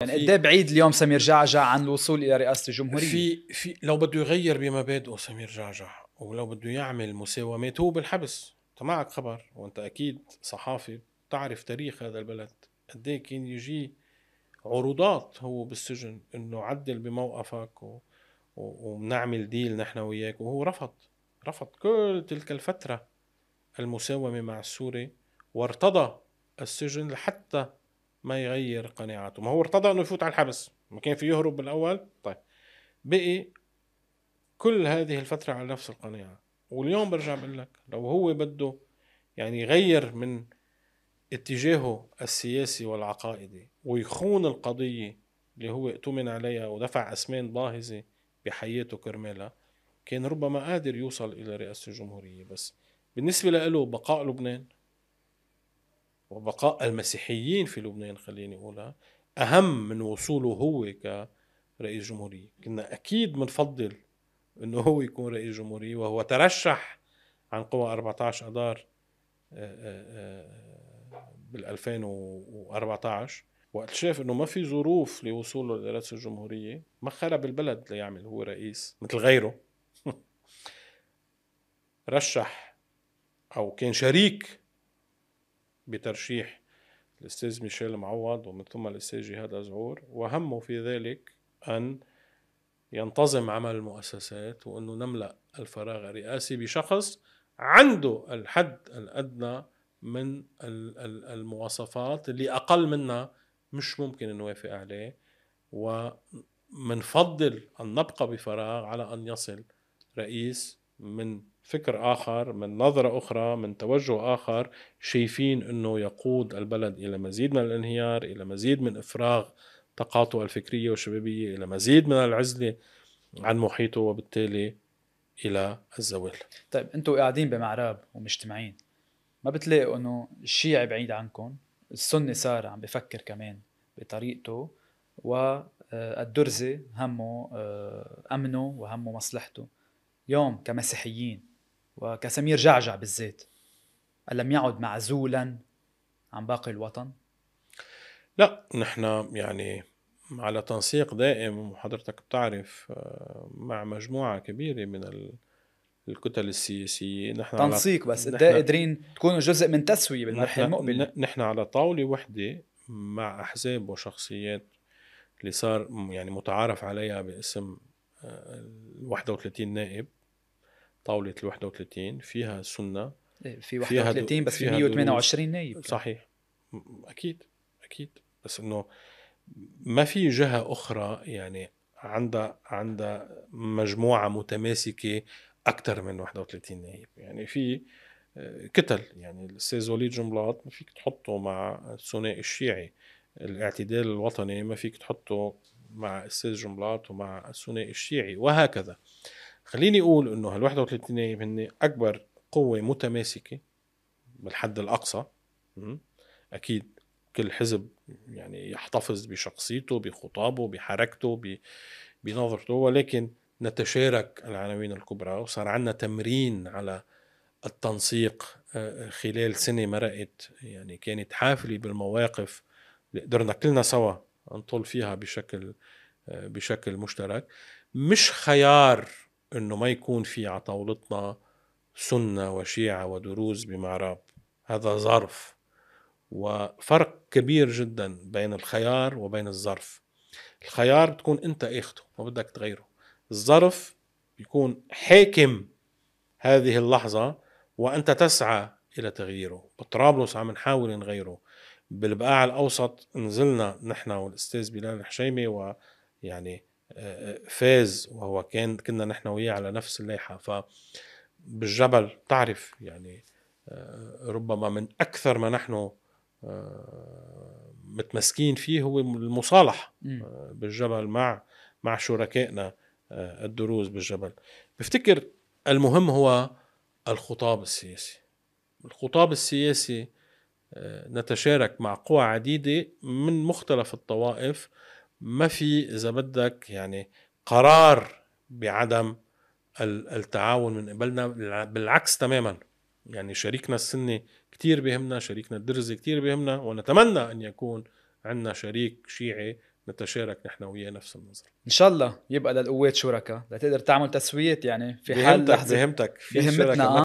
يعني قد ايه بعيد اليوم سمير جعجع عن الوصول الى رئاسه الجمهوريه في في لو بده يغير بمبادئه سمير جعجع ولو بده يعمل مساومات هو بالحبس انت معك خبر وانت اكيد صحافي بتعرف تاريخ هذا البلد قد ايه كان يجي عروضات هو بالسجن انه عدل بموقفك و... و... ونعمل ديل نحن وياك وهو رفض رفض كل تلك الفتره المساومه مع السوري وارتضى السجن لحتى ما يغير قناعاته ما هو ارتضى انه يفوت على الحبس ما كان في يهرب بالاول طيب بقي كل هذه الفترة على نفس القناعة واليوم برجع بقول لك لو هو بده يعني يغير من اتجاهه السياسي والعقائدي ويخون القضية اللي هو اؤتمن عليها ودفع أسمان باهظة بحياته كرمالها كان ربما قادر يوصل إلى رئاسة الجمهورية بس بالنسبة له بقاء لبنان وبقاء المسيحيين في لبنان خليني أقولها أهم من وصوله هو كرئيس جمهورية كنا أكيد منفضل أنه هو يكون رئيس جمهورية وهو ترشح عن قوى 14 أدار آه، آه، آه، بال 2014 وقت شاف انه ما في ظروف لوصوله لرئاسه الجمهوريه ما خرب البلد ليعمل هو رئيس مثل غيره رشح او كان شريك بترشيح الأستاذ ميشيل معوض ومن ثم الأستاذ جهاد أزعور وهمه في ذلك أن ينتظم عمل المؤسسات وأنه نملأ الفراغ الرئاسي بشخص عنده الحد الأدنى من المواصفات اللي أقل منها مش ممكن نوافق عليه ومنفضل أن نبقى بفراغ على أن يصل رئيس من فكر آخر من نظرة أخرى من توجه آخر شايفين أنه يقود البلد إلى مزيد من الانهيار إلى مزيد من إفراغ طاقاته الفكرية والشبابية إلى مزيد من العزلة عن محيطه وبالتالي إلى الزوال طيب أنتوا قاعدين بمعراب ومجتمعين ما بتلاقوا أنه الشيعي بعيد عنكم السني صار عم بفكر كمان بطريقته والدرزي آه، همه آه، أمنه وهمه مصلحته يوم كمسيحيين وكسمير جعجع بالذات ألم يعد معزولا عن باقي الوطن؟ لا نحن يعني على تنسيق دائم وحضرتك بتعرف آه، مع مجموعة كبيرة من الكتل السياسية نحن تنسيق على... بس انت قادرين تكونوا جزء من تسوية بالمرحلة المقبلة نحن على طاولة وحدة مع أحزاب وشخصيات اللي صار يعني متعارف عليها باسم 31 آه، نائب طاوله ال 31 فيها سنه إيه، في 31 فيها بس في 128 نايب صحيح اكيد اكيد بس انه ما في جهه اخرى يعني عندها عندها مجموعه متماسكه اكثر من 31 نايب يعني في آه، كتل يعني الاستاذ وليد جنبلاط ما فيك تحطه مع الثنائي الشيعي الاعتدال الوطني ما فيك تحطه مع الاستاذ جنبلاط ومع الثنائي الشيعي وهكذا خليني اقول انه هال 31 نايب هن اكبر قوه متماسكه بالحد الاقصى اكيد كل حزب يعني يحتفظ بشخصيته بخطابه بحركته بنظرته ولكن نتشارك العناوين الكبرى وصار عندنا تمرين على التنسيق آه، آه، خلال سنه مرقت يعني كانت حافله بالمواقف اللي قدرنا كلنا سوا نطل فيها بشكل آه، بشكل مشترك مش خيار انه ما يكون في على طاولتنا سنه وشيعه ودروز بمعراب هذا ظرف وفرق كبير جدا بين الخيار وبين الظرف الخيار بتكون انت اخته ما بدك تغيره الظرف بيكون حاكم هذه اللحظة وأنت تسعى إلى تغييره بطرابلس عم نحاول نغيره بالبقاع الأوسط نزلنا نحن والأستاذ بلال الحشيمي ويعني فاز وهو كان كنا نحن وياه على نفس اللائحه ف بالجبل تعرف يعني آه، ربما من اكثر ما نحن آه، متمسكين فيه هو المصالحه آه، بالجبل مع مع شركائنا الدروز بالجبل بفتكر المهم هو الخطاب السياسي الخطاب السياسي نتشارك مع قوى عديده من مختلف الطوائف ما في اذا بدك يعني قرار بعدم التعاون من قبلنا بالعكس تماما يعني شريكنا السني كتير بهمنا شريكنا الدرزي كتير بهمنا ونتمنى أن يكون عندنا شريك شيعي نتشارك نحن وياه نفس النظر ان شاء الله يبقى للقوات شركاء لتقدر تعمل تسويات يعني في حال بهمتك بهمتك في بهمتنا